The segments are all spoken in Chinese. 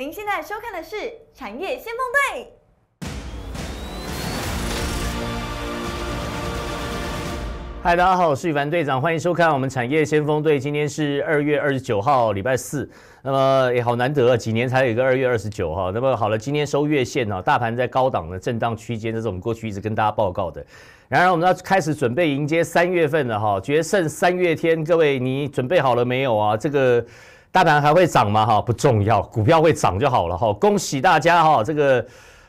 您现在收看的是《产业先锋队》。嗨，大家好，我是羽凡队长，欢迎收看我们《产业先锋队》。今天是二月二十九号，礼拜四。那么也好难得，几年才有一个二月二十九号。那么好了，今天收月线呢，大盘在高档的震荡区间，这是我们过去一直跟大家报告的。然而，我们要开始准备迎接三月份了哈，决胜三月天，各位你准备好了没有啊？这个。大盘还会涨吗？哈，不重要，股票会涨就好了哈。恭喜大家哈，这个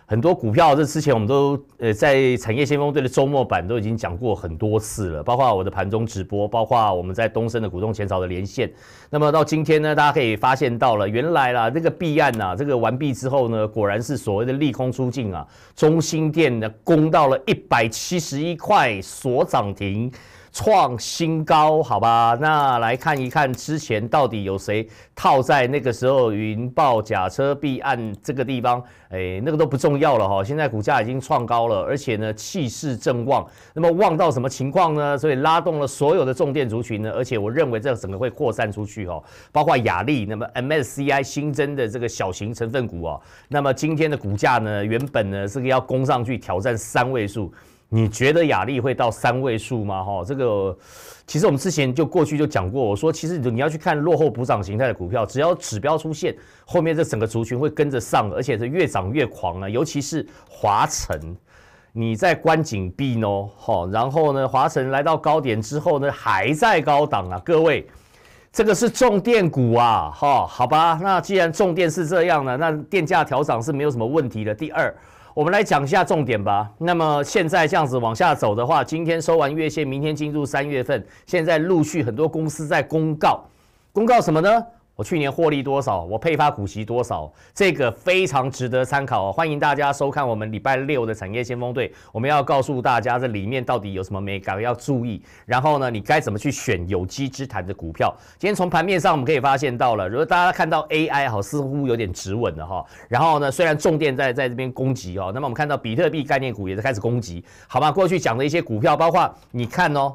很多股票，这之前我们都呃在产业先锋队的周末版都已经讲过很多次了，包括我的盘中直播，包括我们在东升的股东前朝的连线。那么到今天呢，大家可以发现到了，原来啦，这个弊案啊，这个完毕之后呢，果然是所谓的利空出尽啊，中心店呢攻到了一百七十一块，所涨停。创新高，好吧，那来看一看之前到底有谁套在那个时候云豹假车币案这个地方，哎，那个都不重要了哈。现在股价已经创高了，而且呢，气势正旺。那么旺到什么情况呢？所以拉动了所有的重电族群呢，而且我认为这整个会扩散出去哦，包括雅利。那么 MSCI 新增的这个小型成分股啊，那么今天的股价呢，原本呢是要攻上去挑战三位数。你觉得雅力会到三位数吗？哈，这个其实我们之前就过去就讲过，我说其实你要去看落后补涨形态的股票，只要指标出现，后面这整个族群会跟着上，而且是越涨越狂啊！尤其是华晨，你在关紧闭喏，哈，然后呢，华晨来到高点之后呢，还在高档啊，各位，这个是重电股啊，哈，好吧，那既然重电是这样的，那电价调涨是没有什么问题的。第二。我们来讲一下重点吧。那么现在这样子往下走的话，今天收完月线，明天进入三月份，现在陆续很多公司在公告，公告什么呢？我去年获利多少？我配发股息多少？这个非常值得参考哦！欢迎大家收看我们礼拜六的产业先锋队，我们要告诉大家这里面到底有什么没搞要注意。然后呢，你该怎么去选有机之谈的股票？今天从盘面上我们可以发现到了，如果大家看到 AI 好似乎有点止稳了哈。然后呢，虽然重电在在这边攻击哦，那么我们看到比特币概念股也在开始攻击，好吧？过去讲的一些股票包括你看哦。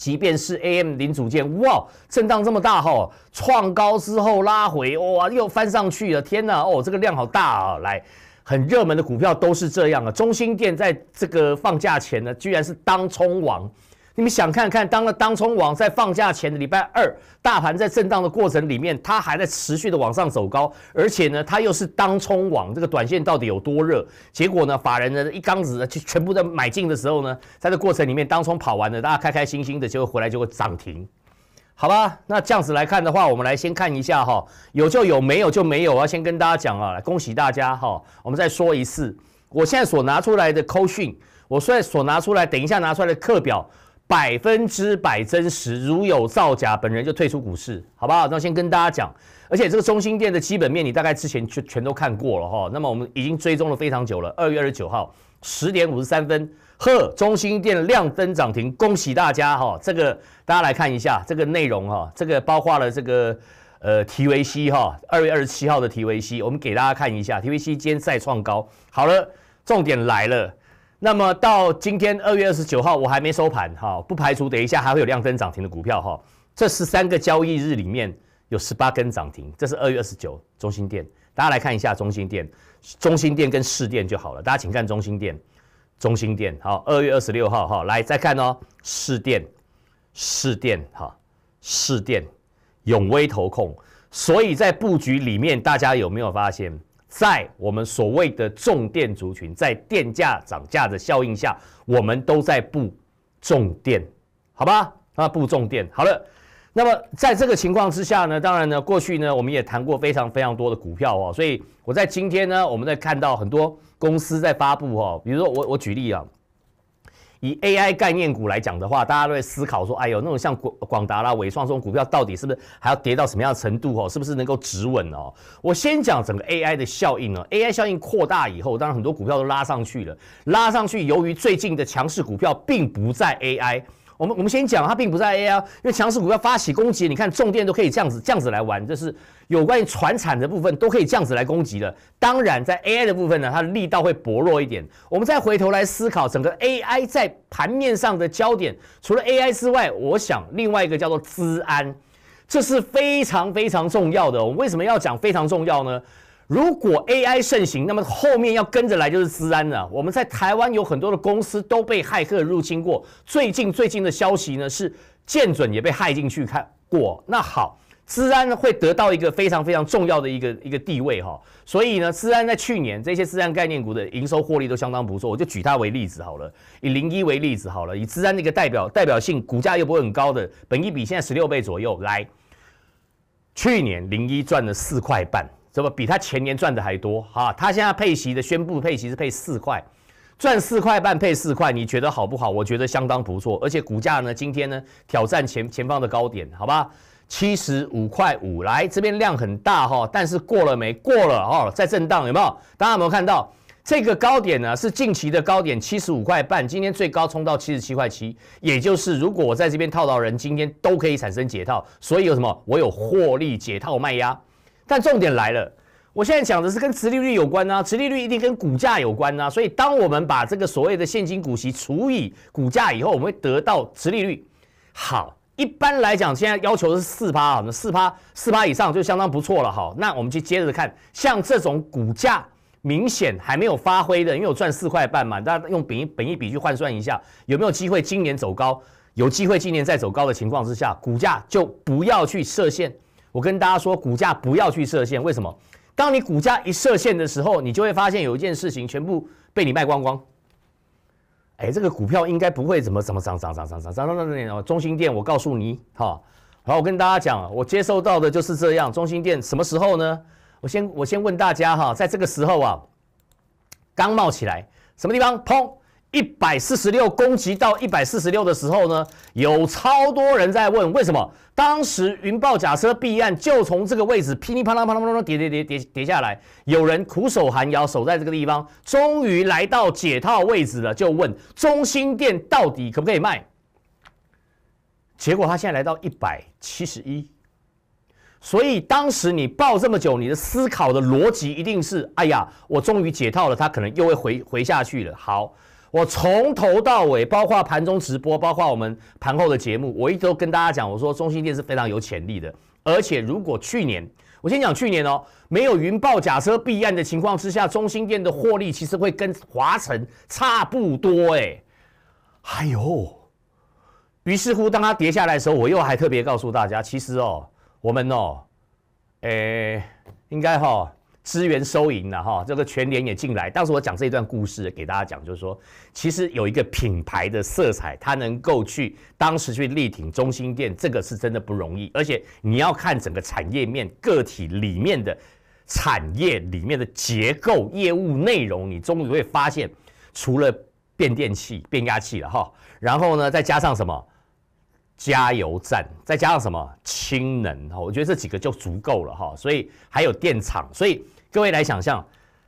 即便是 A.M 零组件，哇，震荡这么大哈，创高之后拉回，哇，又翻上去了，天哪，哦，这个量好大啊，来，很热门的股票都是这样啊，中心店在这个放假前呢，居然是当冲王。你们想看看，当了当冲网在放假前的礼拜二，大盘在震荡的过程里面，它还在持续的往上走高，而且呢，它又是当冲网这个短线到底有多热？结果呢，法人呢一缸子就全部在买进的时候呢，在这过程里面，当冲跑完了，大家开开心心的就回来，就会涨停，好吧？那这样子来看的话，我们来先看一下哈，有就有，没有就没有。我要先跟大家讲啊，恭喜大家哈！我们再说一次，我现在所拿出来的扣讯，我现在所拿出来，等一下拿出来的课表。百分之百真实，如有造假，本人就退出股市，好不好？那先跟大家讲，而且这个中心店的基本面，你大概之前全全都看过了哈。那么我们已经追踪了非常久了。二月二十九号十点五十三分，呵，中心店量增涨停，恭喜大家哈！这个大家来看一下，这个内容哈，这个包括了这个呃 TVC 哈，二月二十七号的 TVC，我们给大家看一下 TVC 今天再创高。好了，重点来了。那么到今天二月二十九号，我还没收盘哈，不排除等一下还会有量增涨停的股票哈。这十三个交易日里面有十八根涨停，这是二月二十九中心店，大家来看一下中心店，中心店跟市店就好了。大家请看中心店，中心店好，二月二十六号哈，来再看哦，市店，市店哈，市店，永威投控，所以在布局里面，大家有没有发现？在我们所谓的重电族群，在电价涨价的效应下，我们都在布重电，好吧？啊，布重电好了。那么在这个情况之下呢，当然呢，过去呢我们也谈过非常非常多的股票哦，所以我在今天呢，我们在看到很多公司在发布哦，比如说我我举例啊。以 AI 概念股来讲的话，大家都会思考说，哎呦，那种像广广达啦、伟创这种股票，到底是不是还要跌到什么样程度哦？是不是能够止稳哦？我先讲整个 AI 的效应呢，AI 效应扩大以后，当然很多股票都拉上去了，拉上去，由于最近的强势股票并不在 AI。我们我们先讲，它并不在 AI，因为强势股要发起攻击，你看重电都可以这样子这样子来玩，这是有关于船产的部分，都可以这样子来攻击的。当然，在 AI 的部分呢，它的力道会薄弱一点。我们再回头来思考整个 AI 在盘面上的焦点，除了 AI 之外，我想另外一个叫做资安，这是非常非常重要的。我为什么要讲非常重要呢？如果 AI 盛行，那么后面要跟着来就是资安了。我们在台湾有很多的公司都被骇客入侵过。最近最近的消息呢是，剑准也被骇进去看过。那好，资安会得到一个非常非常重要的一个一个地位哈。所以呢，治安在去年这些治安概念股的营收获利都相当不错。我就举它为例子好了，以零一为例子好了，以资安那个代表代表性股价又不会很高的，本益比现在十六倍左右。来，去年零一赚了四块半。那么比他前年赚的还多哈，他现在配息的宣布配息是配四块，赚四块半配四块，你觉得好不好？我觉得相当不错，而且股价呢，今天呢挑战前前方的高点，好吧，七十五块五，来这边量很大哈，但是过了没？过了哦，在震荡有没有？大家有没有看到这个高点呢？是近期的高点，七十五块半，今天最高冲到七十七块七，也就是如果我在这边套牢人，今天都可以产生解套，所以有什么？我有获利解套卖压。但重点来了，我现在讲的是跟殖利率有关呢，殖利率一定跟股价有关呢，所以当我们把这个所谓的现金股息除以股价以后，我们会得到殖利率。好，一般来讲，现在要求是四趴啊，四趴四趴以上就相当不错了。好，那我们去接着看，像这种股价明显还没有发挥的，因为我赚四块半嘛，大家用本本一笔去换算一下，有没有机会今年走高？有机会今年再走高的情况之下，股价就不要去设限。我跟大家说，股价不要去设限，为什么？当你股价一设限的时候，你就会发现有一件事情全部被你卖光光。哎，这个股票应该不会怎么怎么涨涨涨涨涨涨涨涨涨涨。中心店，我告诉你哈。然后我跟大家讲，我接收到的就是这样中心店什么时候呢？我先我先问大家哈，在这个时候啊，刚冒起来，什么地方？砰！一百四十六攻击到一百四十六的时候呢，有超多人在问为什么当时云豹假车避案就从这个位置噼里啪啦啪啦啪啦叠叠叠叠叠下来，有人苦守寒窑守在这个地方，终于来到解套位置了，就问中心店到底可不可以卖？结果他现在来到一百七十一，所以当时你报这么久，你的思考的逻辑一定是，哎呀，我终于解套了，他可能又会回回下去了。好。我从头到尾，包括盘中直播，包括我们盘后的节目，我一直都跟大家讲，我说中心店是非常有潜力的，而且如果去年，我先讲去年哦，没有云爆假车避案的情况之下，中心店的获利其实会跟华晨差不多哎，哎呦，于是乎，当它跌下来的时候，我又还特别告诉大家，其实哦，我们哦，诶，应该哈。支援收银的哈，这个全联也进来。当时我讲这一段故事给大家讲，就是说，其实有一个品牌的色彩，它能够去当时去力挺中心店，这个是真的不容易。而且你要看整个产业面，个体里面的产业里面的结构、业务内容，你终于会发现，除了变电器、变压器了哈，然后呢，再加上什么？加油站，再加上什么氢能？哈，我觉得这几个就足够了哈。所以还有电厂，所以各位来想象，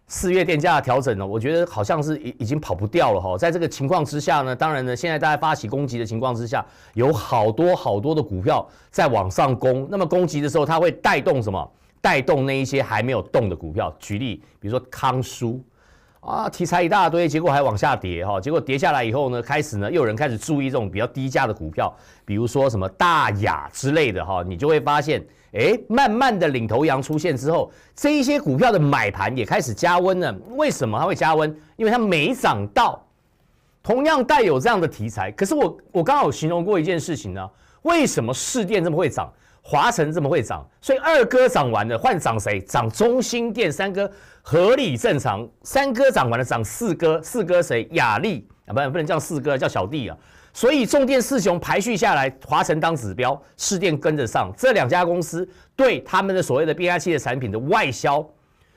四月电价的调整呢，我觉得好像是已已经跑不掉了哈。在这个情况之下呢，当然呢，现在大家发起攻击的情况之下，有好多好多的股票在往上攻。那么攻击的时候，它会带动什么？带动那一些还没有动的股票。举例，比如说康舒。啊，题材一大堆，结果还往下跌哈。结果跌下来以后呢，开始呢又有人开始注意这种比较低价的股票，比如说什么大雅之类的哈。你就会发现，哎，慢慢的领头羊出现之后，这一些股票的买盘也开始加温了。为什么它会加温？因为它没涨到，同样带有这样的题材。可是我我刚好形容过一件事情呢，为什么市电这么会涨？华晨这么会涨，所以二哥涨完了，换涨谁？涨中心店三哥合理正常。三哥涨完了，涨四哥。四哥谁？雅丽啊，不，不能叫四哥，叫小弟啊。所以重电四雄排序下来，华晨当指标，市电跟着上。这两家公司对他们的所谓的变压器的产品的外销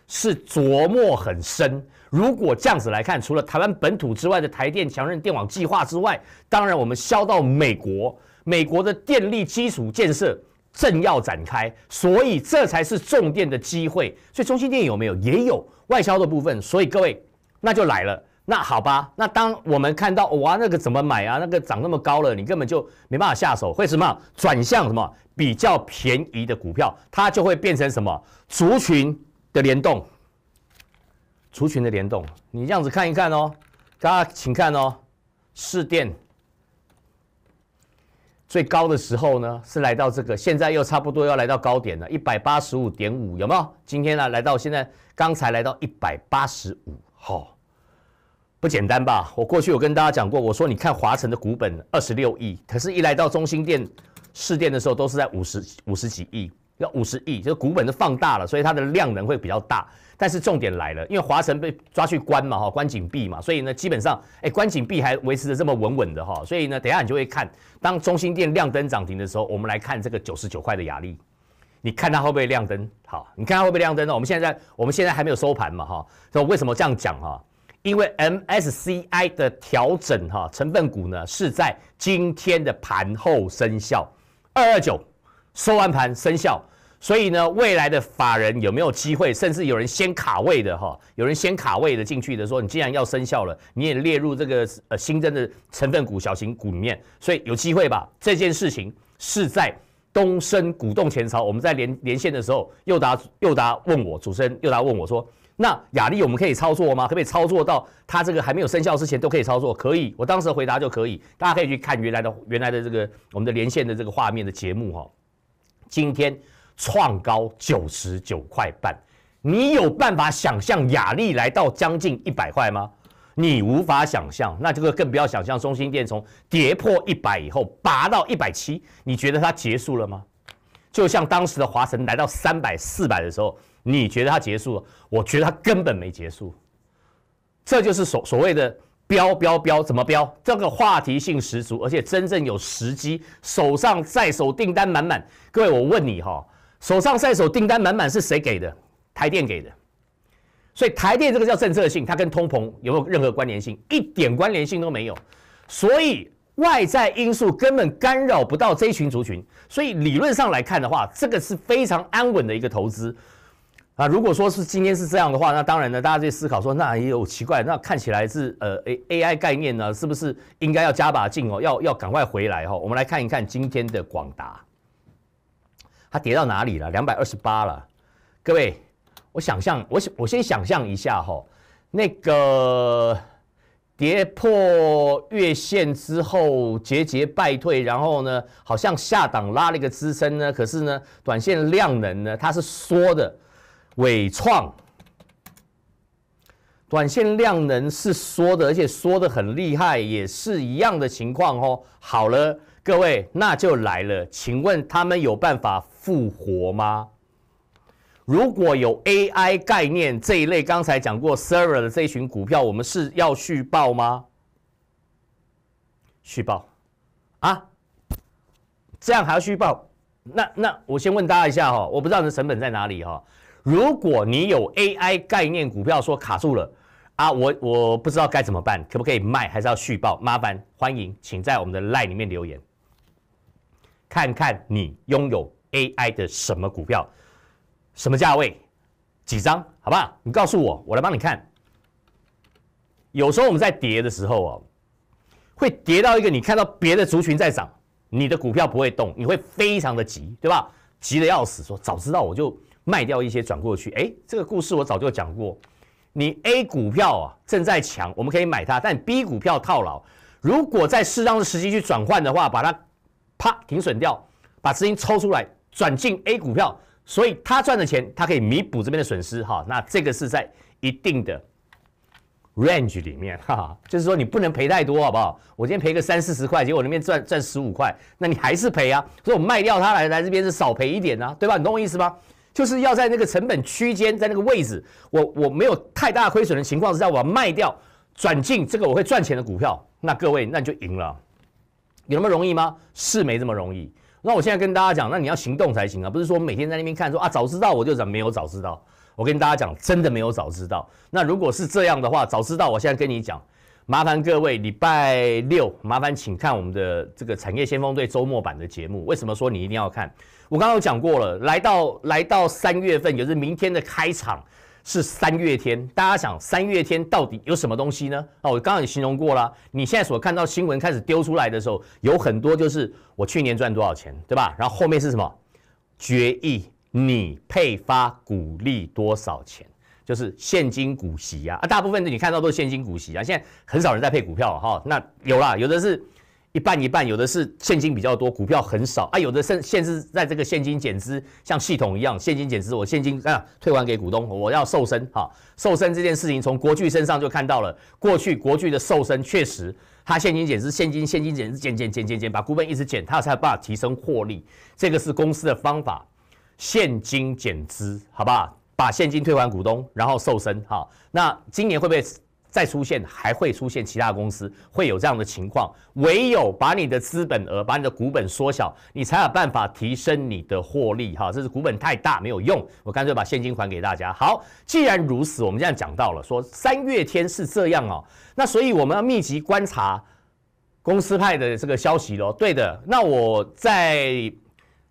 是琢磨很深。如果这样子来看，除了台湾本土之外的台电强韧电网计划之外，当然我们销到美国，美国的电力基础建设。正要展开，所以这才是重电的机会。所以中心店有没有？也有外销的部分。所以各位，那就来了。那好吧，那当我们看到哇，那个怎么买啊？那个涨那么高了，你根本就没办法下手，会什么转向什么比较便宜的股票？它就会变成什么族群的联动，族群的联动。你这样子看一看哦，大家请看哦，市电。最高的时候呢，是来到这个，现在又差不多要来到高点了，一百八十五点五，有没有？今天呢，来到现在，刚才来到一百八十五，好，不简单吧？我过去有跟大家讲过，我说你看华晨的股本二十六亿，可是，一来到中心店、试店的时候，都是在五十五十几亿。要五十亿，就是股本是放大了，所以它的量能会比较大。但是重点来了，因为华晨被抓去关嘛，哈，关紧闭嘛，所以呢，基本上，哎，关紧闭还维持的这么稳稳的哈，所以呢，等下你就会看，当中心店亮灯涨停的时候，我们来看这个九十九块的雅力，你看它会不会亮灯？好，你看它会不会亮灯呢？我们现在，我们现在还没有收盘嘛，哈，所以为什么这样讲哈？因为 MSCI 的调整哈，成分股呢是在今天的盘后生效，二二九。收完盘生效，所以呢，未来的法人有没有机会？甚至有人先卡位的哈，有人先卡位的进去的，说你既然要生效了，你也列入这个呃新增的成分股、小型股里面，所以有机会吧？这件事情是在东升股动前朝，我们在连连线的时候，又达又达问我主持人又达问我说，那雅丽我们可以操作吗？可不可以操作到它这个还没有生效之前都可以操作？可以，我当时回答就可以，大家可以去看原来的原来的这个我们的连线的这个画面的节目哈。今天创高九十九块半，你有办法想象雅力来到将近一百块吗？你无法想象，那这个更不要想象中心店从跌破一百以后拔到一百七，你觉得它结束了吗？就像当时的华晨来到三百四百的时候，你觉得它结束了？我觉得它根本没结束，这就是所所谓的。标标标，怎么标？这个话题性十足，而且真正有时机，手上在手订单满满。各位，我问你哈，手上在手订单满满是谁给的？台电给的。所以台电这个叫政策性，它跟通膨有没有任何关联性？一点关联性都没有。所以外在因素根本干扰不到这群族群。所以理论上来看的话，这个是非常安稳的一个投资。啊，如果说是今天是这样的话，那当然呢，大家在思考说，那也有奇怪，那看起来是呃，A A I 概念呢，是不是应该要加把劲哦，要要赶快回来哈。我们来看一看今天的广达，它跌到哪里了？两百二十八了。各位，我想象我我先想象一下哈，那个跌破月线之后节节败退，然后呢，好像下档拉了一个支撑呢，可是呢，短线量能呢，它是缩的。伟创，短线量能是缩的，而且缩的很厉害，也是一样的情况哦。好了，各位，那就来了，请问他们有办法复活吗？如果有 AI 概念这一类，刚才讲过 server 的这群股票，我们是要续报吗？续报啊？这样还要续报？那那我先问大家一下哈，我不知道你的成本在哪里哈。如果你有 AI 概念股票说卡住了啊，我我不知道该怎么办，可不可以卖，还是要续报？麻烦欢迎，请在我们的 LINE 里面留言，看看你拥有 AI 的什么股票，什么价位，几张？好不好？你告诉我，我来帮你看。有时候我们在跌的时候哦，会跌到一个你看到别的族群在涨，你的股票不会动，你会非常的急，对吧？急得要死，说早知道我就卖掉一些转过去。哎，这个故事我早就讲过。你 A 股票啊正在强，我们可以买它，但 B 股票套牢。如果在适当的时机去转换的话，把它啪停损掉，把资金抽出来转进 A 股票，所以他赚的钱，他可以弥补这边的损失哈。那这个是在一定的。Range 里面，哈、就是说你不能赔太多，好不好？我今天赔个三四十块，结果那边赚赚十五块，那你还是赔啊？所以我卖掉它来来这边是少赔一点呢，对吧？你懂我意思吗？就是要在那个成本区间，在那个位置，我我没有太大亏损的情况之下，我要卖掉转进这个我会赚钱的股票，那各位那你就赢了，有那么容易吗？是没这么容易。那我现在跟大家讲，那你要行动才行啊，不是说每天在那边看说啊，早知道我就怎么没有早知道。我跟大家讲，真的没有早知道。那如果是这样的话，早知道，我现在跟你讲，麻烦各位礼拜六，麻烦请看我们的这个产业先锋队周末版的节目。为什么说你一定要看？我刚刚讲过了，来到来到三月份，就是明天的开场是三月天。大家想，三月天到底有什么东西呢？啊，我刚刚也形容过了。你现在所看到新闻开始丢出来的时候，有很多就是我去年赚多少钱，对吧？然后后面是什么决议？你配发股利多少钱？就是现金股息呀。啊，大部分你看到都是现金股息啊。现在很少人在配股票哈。那有啦，有的是一半一半，有的是现金比较多，股票很少啊。有的甚限制在这个现金减资，像系统一样，现金减资，我现金啊退还给股东，我要瘦身哈。瘦身这件事情从国巨身上就看到了，过去国巨的瘦身确实他现金减资，现金现金减资，减减减减减，把股本一直减，他才有办法提升获利。这个是公司的方法。现金减资，好不好？把现金退还股东，然后瘦身，哈。那今年会不会再出现？还会出现其他公司会有这样的情况？唯有把你的资本额、把你的股本缩小，你才有办法提升你的获利，哈。这是股本太大没有用，我干脆把现金还给大家。好，既然如此，我们这样讲到了，说三月天是这样哦，那所以我们要密集观察公司派的这个消息咯。对的，那我在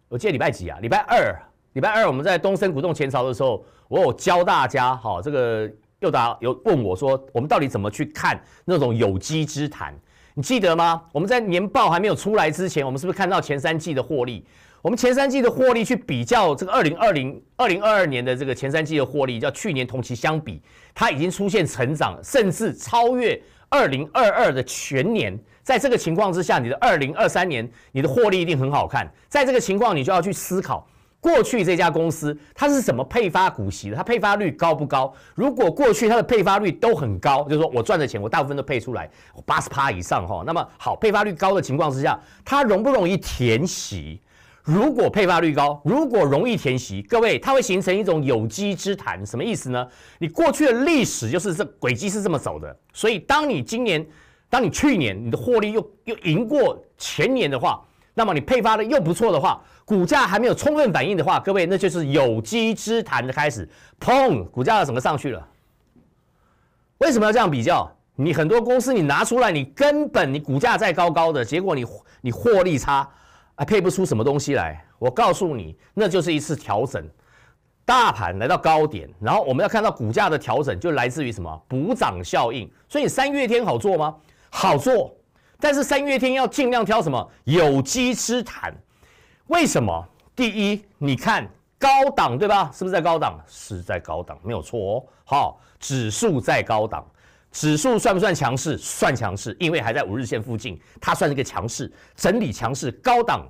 我记得礼拜几啊？礼拜二。礼拜二我们在东森股动前朝的时候，我有教大家，好，这个又打有问我说，我们到底怎么去看那种有机之谈？你记得吗？我们在年报还没有出来之前，我们是不是看到前三季的获利？我们前三季的获利去比较这个二零二零二零二二年的这个前三季的获利，叫去年同期相比，它已经出现成长，甚至超越二零二二的全年。在这个情况之下，你的二零二三年你的获利一定很好看。在这个情况，你就要去思考。过去这家公司它是什么配发股息的？它配发率高不高？如果过去它的配发率都很高，就是说我赚的钱我大部分都配出来，八十趴以上哈。那么好，配发率高的情况之下，它容不容易填息？如果配发率高，如果容易填息，各位它会形成一种有机之谈，什么意思呢？你过去的历史就是这轨迹是这么走的，所以当你今年，当你去年你的获利又又赢过前年的话。那么你配发的又不错的话，股价还没有充分反应的话，各位那就是有机之谈的开始。砰，股价整个上去了？为什么要这样比较？你很多公司你拿出来，你根本你股价再高高的，结果你你获利差，还配不出什么东西来。我告诉你，那就是一次调整。大盘来到高点，然后我们要看到股价的调整，就来自于什么补涨效应。所以三月天好做吗？好做。但是三月天要尽量挑什么？有机之谈。为什么？第一，你看高档对吧？是不是在高档？是在高档，没有错哦。好，指数在高档，指数算不算强势？算强势，因为还在五日线附近，它算是一个强势整理强势高档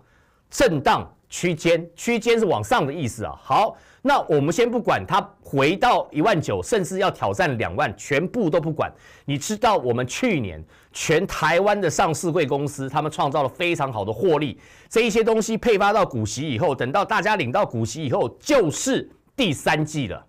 震荡区间，区间是往上的意思啊。好。那我们先不管它回到一万九，甚至要挑战两万，全部都不管。你知道，我们去年全台湾的上市会公司，他们创造了非常好的获利，这一些东西配发到股息以后，等到大家领到股息以后，就是第三季了，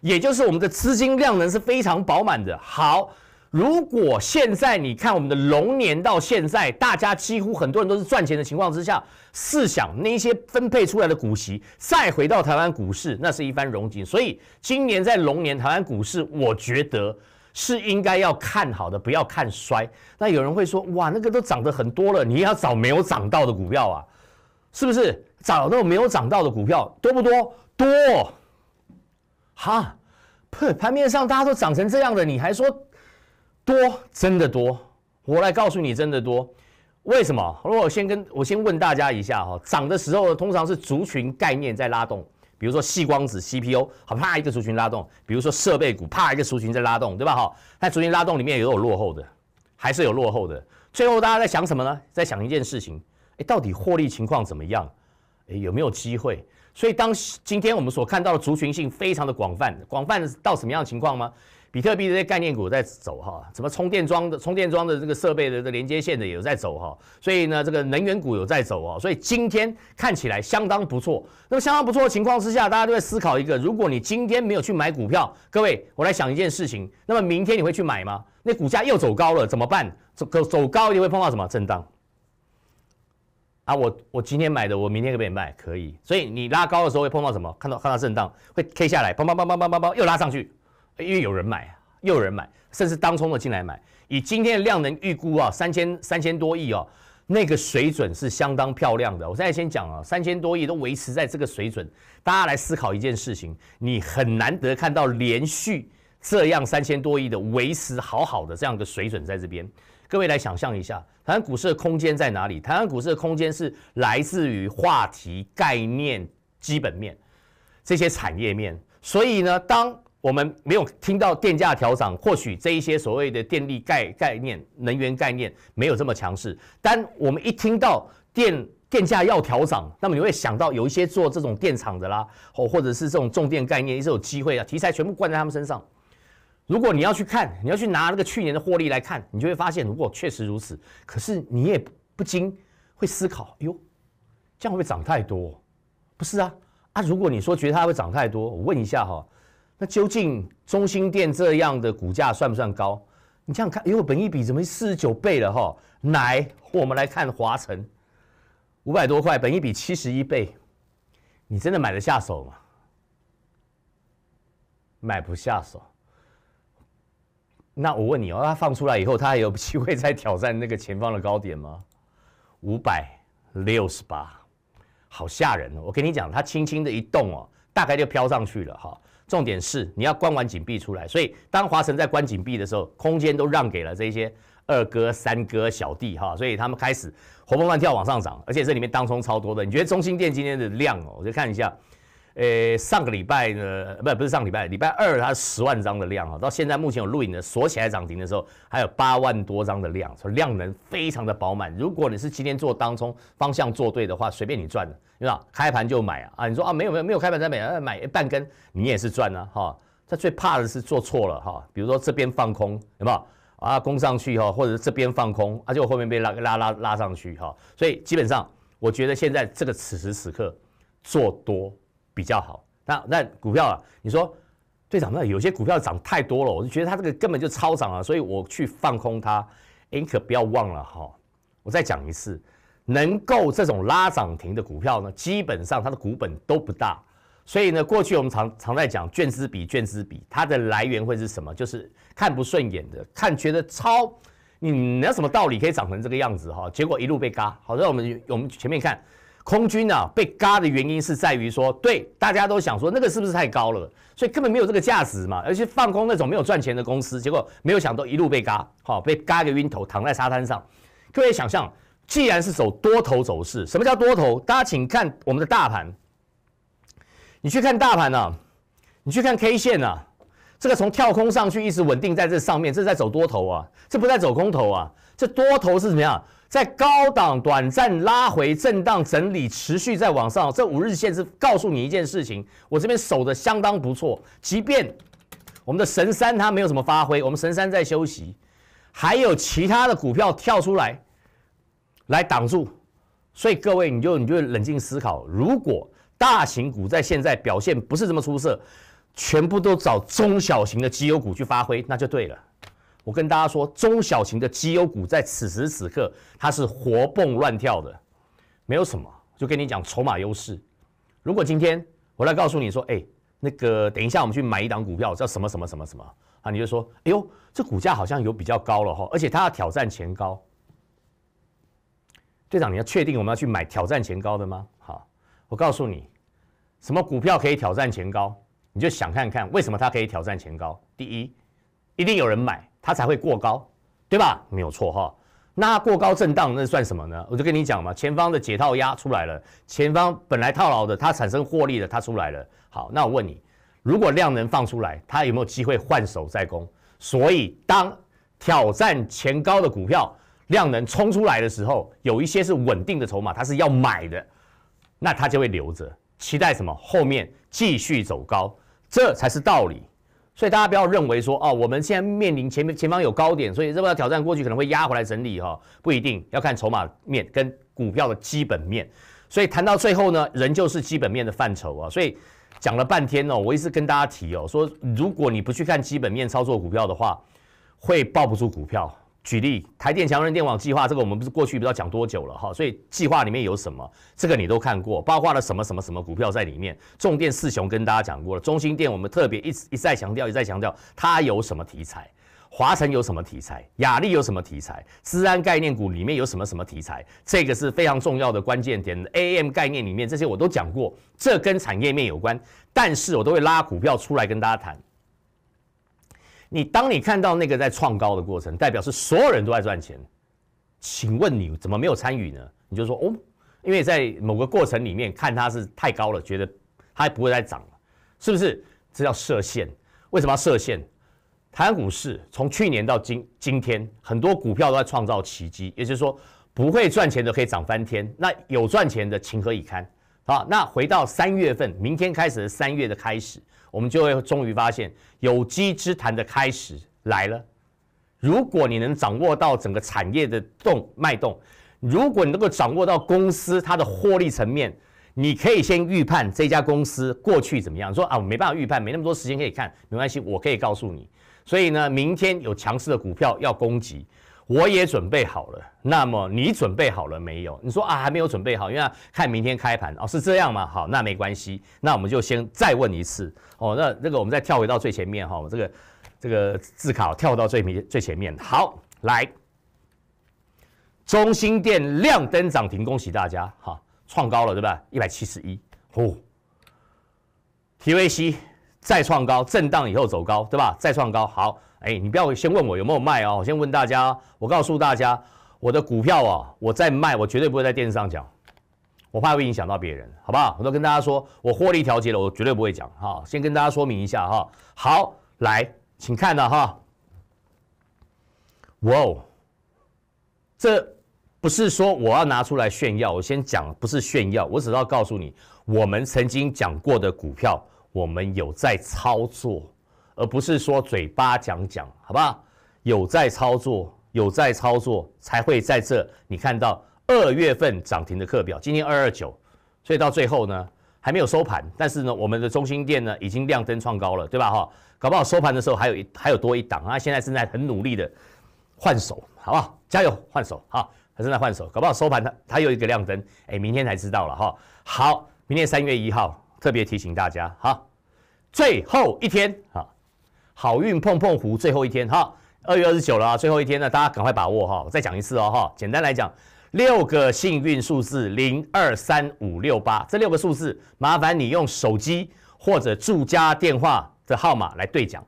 也就是我们的资金量能是非常饱满的。好。如果现在你看我们的龙年到现在，大家几乎很多人都是赚钱的情况之下，试想那一些分配出来的股息再回到台湾股市，那是一番荣景。所以今年在龙年，台湾股市我觉得是应该要看好的，不要看衰。那有人会说，哇，那个都涨得很多了，你要找没有涨到的股票啊？是不是？找到没有涨到的股票多不多？多。哈，盘面上大家都涨成这样的，你还说？多真的多，我来告诉你真的多，为什么？我先跟我先问大家一下哈，涨的时候通常是族群概念在拉动，比如说细光子 CPU，好啪一个族群拉动，比如说设备股啪一个族群在拉动，对吧？哈，那族群拉动里面也有落后的，还是有落后的。最后大家在想什么呢？在想一件事情，哎，到底获利情况怎么样？哎，有没有机会？所以当今天我们所看到的族群性非常的广泛，广泛到什么样的情况吗？比特币这些概念股在走哈，什么充电桩的、充电桩的这个设备的、这连接线的也有在走哈，所以呢，这个能源股有在走哦，所以今天看起来相当不错。那么相当不错的情况之下，大家都在思考一个：如果你今天没有去买股票，各位，我来想一件事情，那么明天你会去买吗？那股价又走高了怎么办？走走高你会碰到什么震荡？啊，我我今天买的，我明天可以卖，可以。所以你拉高的时候会碰到什么？看到看到震荡会 K 下来，砰砰砰砰砰砰砰又拉上去。因为有人买又有人买，甚至当冲的进来买。以今天的量能预估啊，三千三千多亿哦，那个水准是相当漂亮的。我现在先讲啊，三千多亿都维持在这个水准，大家来思考一件事情，你很难得看到连续这样三千多亿的维持好好的这样的水准在这边。各位来想象一下，台湾股市的空间在哪里？台湾股市的空间是来自于话题、概念、基本面这些产业面，所以呢，当我们没有听到电价调涨，或许这一些所谓的电力概概念、能源概念没有这么强势。但我们一听到电电价要调涨，那么你会想到有一些做这种电厂的啦，或或者是这种重电概念也是有机会啊。题材全部灌在他们身上。如果你要去看，你要去拿那个去年的获利来看，你就会发现，如果确实如此，可是你也不不禁会思考，哟，这样会不会涨太多？不是啊，啊，如果你说觉得它会涨太多，我问一下哈。那究竟中心店这样的股价算不算高？你想想看，哎呦，本一比怎么四十九倍了哈。来，我们来看华晨，五百多块，本一比七十一倍，你真的买得下手吗？买不下手。那我问你哦，它放出来以后，它还有机会再挑战那个前方的高点吗？五百六十八，好吓人哦！我跟你讲，它轻轻的一动哦，大概就飘上去了哈。重点是你要关完紧闭出来，所以当华晨在关紧闭的时候，空间都让给了这些二哥、三哥、小弟哈，所以他们开始活蹦乱跳往上涨，而且这里面当中超多的，你觉得中心店今天的量哦，我就看一下。诶，上个礼拜呢，不，不是上礼拜，礼拜二它十万张的量啊，到现在目前有录影的锁起来涨停的时候，还有八万多张的量，量能非常的饱满。如果你是今天做当中方向做对的话，随便你赚的，对吧？开盘就买啊，啊，你说啊，没有没有没有开盘再买，买半根你也是赚啊，哈。他最怕的是做错了哈，比如说这边放空，有不有啊，攻上去哈，或者这边放空，而就后面被拉拉拉拉上去哈，所以基本上我觉得现在这个此时此刻做多。比较好，那那股票啊，你说队长，那有些股票涨太多了，我就觉得它这个根本就超涨了，所以我去放空它。哎，可不要忘了哈，我再讲一次，能够这种拉涨停的股票呢，基本上它的股本都不大，所以呢，过去我们常常在讲卷资比，卷资比，它的来源会是什么？就是看不顺眼的，看觉得超，你那什么道理可以长成这个样子哈？结果一路被嘎。好，那我们我们前面看。空军呐被嘎的原因是在于说，对大家都想说那个是不是太高了，所以根本没有这个价值嘛，而且放空那种没有赚钱的公司，结果没有想到一路被嘎，好被嘎个晕头躺在沙滩上。各位想象，既然是走多头走势，什么叫多头？大家请看我们的大盘，你去看大盘啊，你去看 K 线啊，这个从跳空上去一直稳定在这上面，这是在走多头啊，这不在走空头啊，这多头是怎么样？在高档短暂拉回震荡整理，持续在往上，这五日线是告诉你一件事情：我这边守的相当不错。即便我们的神山它没有什么发挥，我们神山在休息，还有其他的股票跳出来来挡住，所以各位你就你就冷静思考：如果大型股在现在表现不是这么出色，全部都找中小型的绩优股去发挥，那就对了。我跟大家说，中小型的绩优股在此时此刻它是活蹦乱跳的，没有什么，就跟你讲筹码优势。如果今天我来告诉你说，哎，那个等一下我们去买一档股票，叫什么什么什么什么啊？你就说，哎呦，这股价好像有比较高了哈，而且它要挑战前高。队长，你要确定我们要去买挑战前高的吗？好，我告诉你，什么股票可以挑战前高？你就想看看为什么它可以挑战前高。第一，一定有人买。它才会过高，对吧？没有错哈。那过高震荡那算什么呢？我就跟你讲嘛，前方的解套压出来了，前方本来套牢的，它产生获利的，它出来了。好，那我问你，如果量能放出来，它有没有机会换手再攻？所以当挑战前高的股票量能冲出来的时候，有一些是稳定的筹码，它是要买的，那它就会留着，期待什么？后面继续走高，这才是道理。所以大家不要认为说，哦，我们现在面临前面前方有高点，所以这波要挑战过去，可能会压回来整理哈，不一定要看筹码面跟股票的基本面。所以谈到最后呢，人就是基本面的范畴啊。所以讲了半天哦，我一直跟大家提哦，说如果你不去看基本面操作股票的话，会抱不住股票。举例，台电强韧电网计划，这个我们不是过去不知道讲多久了哈，所以计划里面有什么，这个你都看过，包括了什么什么什么股票在里面。重电四雄跟大家讲过了，中心电我们特别一再强调，一再强调它有什么题材，华晨有什么题材，雅力有什么题材，资安概念股里面有什么什么题材，这个是非常重要的关键点。AAM 概念里面这些我都讲过，这跟产业面有关，但是我都会拉股票出来跟大家谈。你当你看到那个在创高的过程，代表是所有人都在赚钱，请问你怎么没有参与呢？你就说哦，因为在某个过程里面看它是太高了，觉得它不会再涨了，是不是？这叫设限。为什么要设限？台湾股市从去年到今今天，很多股票都在创造奇迹，也就是说，不会赚钱的可以涨翻天，那有赚钱的情何以堪好，那回到三月份，明天开始的三月的开始。我们就会终于发现有机之谈的开始来了。如果你能掌握到整个产业的动脉动，如果你能够掌握到公司它的获利层面，你可以先预判这家公司过去怎么样。说啊，我没办法预判，没那么多时间可以看，没关系，我可以告诉你。所以呢，明天有强势的股票要攻击。我也准备好了，那么你准备好了没有？你说啊，还没有准备好，因为看明天开盘哦，是这样吗？好，那没关系，那我们就先再问一次哦。那那个我们再跳回到最前面哈，我这个这个自考跳到最最前面。好，来，中心店亮灯涨停，恭喜大家哈，创高了对吧？一百七十一，呼，TVC 再创高，震荡以后走高对吧？再创高，好。哎，你不要先问我有没有卖哦，我先问大家，我告诉大家，我的股票啊，我在卖，我绝对不会在电视上讲，我怕会影响到别人，好不好？我都跟大家说，我获利调节了，我绝对不会讲哈。先跟大家说明一下哈。好，来，请看呐哈。哇哦，这不是说我要拿出来炫耀，我先讲不是炫耀，我只要告诉你，我们曾经讲过的股票，我们有在操作。而不是说嘴巴讲讲，好不好？有在操作，有在操作，才会在这。你看到二月份涨停的课表，今天二二九，所以到最后呢，还没有收盘，但是呢，我们的中心店呢已经亮灯创高了，对吧？哈，搞不好收盘的时候还有一还有多一档啊！现在正在很努力的换手，好不好？加油换手，哈，正在换手，搞不好收盘它它又一个亮灯，哎，明天才知道了，哈。好，明天三月一号特别提醒大家，哈，最后一天，好。好运碰碰胡，最后一天哈，二月二十九了啊，最后一天呢，大家赶快把握哈！我再讲一次哦哈，简单来讲，六个幸运数字零二三五六八这六个数字，麻烦你用手机或者住家电话的号码来兑奖。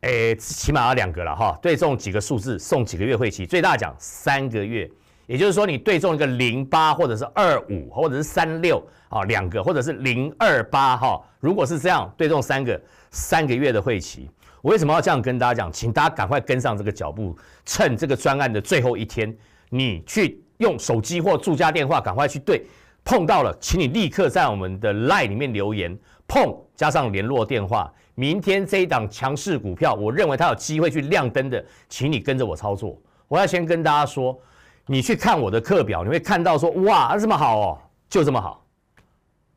哎，起码要两个了哈，对中几个数字送几个月会期，最大奖三个月。也就是说，你对中一个零八或者是二五或者是三六啊，两个或者是零二八哈，如果是这样，对中三个三个月的会期。我为什么要这样跟大家讲？请大家赶快跟上这个脚步，趁这个专案的最后一天，你去用手机或住家电话赶快去对碰到了，请你立刻在我们的 LINE 里面留言碰加上联络电话。明天这一档强势股票，我认为它有机会去亮灯的，请你跟着我操作。我要先跟大家说，你去看我的课表，你会看到说哇，这么好哦，就这么好。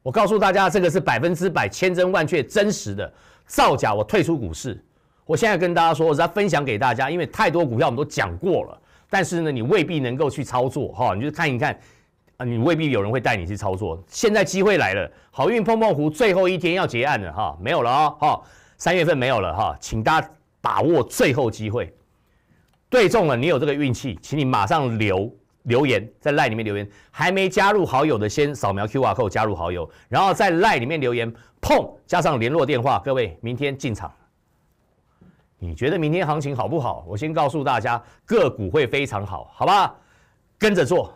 我告诉大家，这个是百分之百千真万确真实的，造假我退出股市。我现在跟大家说，是在分享给大家，因为太多股票我们都讲过了，但是呢，你未必能够去操作哈，你就看一看，啊，你未必有人会带你去操作。现在机会来了，好运碰碰福最后一天要结案了哈，没有了啊哈，三月份没有了哈，请大家把握最后机会，对中了你有这个运气，请你马上留留言在赖里面留言，还没加入好友的先扫描 Q R Code 加入好友，然后在赖里面留言碰加上联络电话，各位明天进场。你觉得明天行情好不好？我先告诉大家，个股会非常好好吧，跟着做，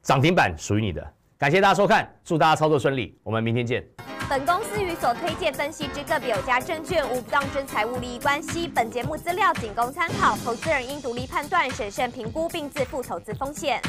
涨停板属于你的。感谢大家收看，祝大家操作顺利，我们明天见。本公司与所推荐分析之个别有价证券无不当之财务利益关系，本节目资料仅供参考，投资人应独立判断、审慎评估并自负投资风险。